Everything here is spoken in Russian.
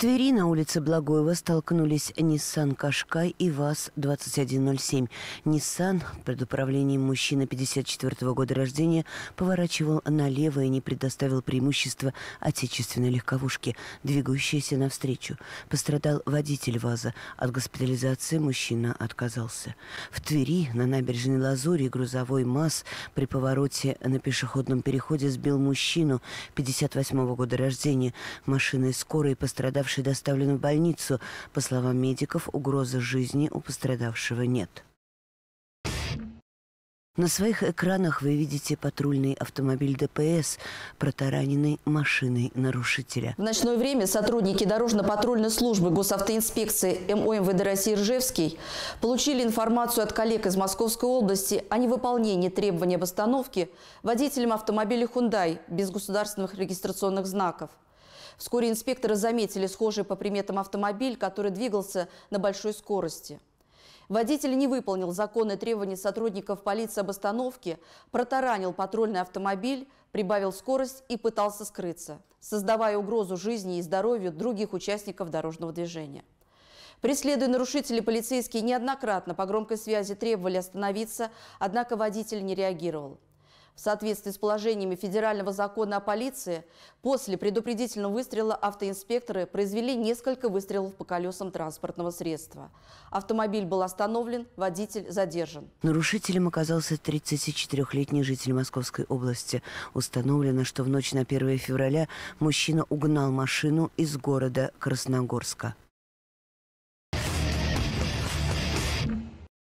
Твери на улице Благоева столкнулись Nissan Кашкай и ВАЗ-2107. Nissan, под управлением мужчины 54 -го года рождения, поворачивал налево и не предоставил преимущества отечественной легковушке, двигающейся навстречу. Пострадал водитель ВАЗа. От госпитализации мужчина отказался. В Твери на набережной Лазури грузовой МАЗ при повороте на пешеходном переходе сбил мужчину 58 -го года рождения. Машиной скорой пострадавший Пострадавший доставлен в больницу. По словам медиков, угрозы жизни у пострадавшего нет. На своих экранах вы видите патрульный автомобиль ДПС, протараненный машиной нарушителя. В ночное время сотрудники Дорожно-патрульной службы госавтоинспекции МОМВД России Ржевский получили информацию от коллег из Московской области о невыполнении требований об остановке водителям автомобиля Hyundai без государственных регистрационных знаков. Вскоре инспекторы заметили схожий по приметам автомобиль, который двигался на большой скорости. Водитель не выполнил законные требования сотрудников полиции об остановке, протаранил патрульный автомобиль, прибавил скорость и пытался скрыться, создавая угрозу жизни и здоровью других участников дорожного движения. Преследуя нарушителей, полицейские неоднократно по громкой связи требовали остановиться, однако водитель не реагировал. В соответствии с положениями Федерального закона о полиции, после предупредительного выстрела автоинспекторы произвели несколько выстрелов по колесам транспортного средства. Автомобиль был остановлен, водитель задержан. Нарушителем оказался 34-летний житель Московской области. Установлено, что в ночь на 1 февраля мужчина угнал машину из города Красногорска.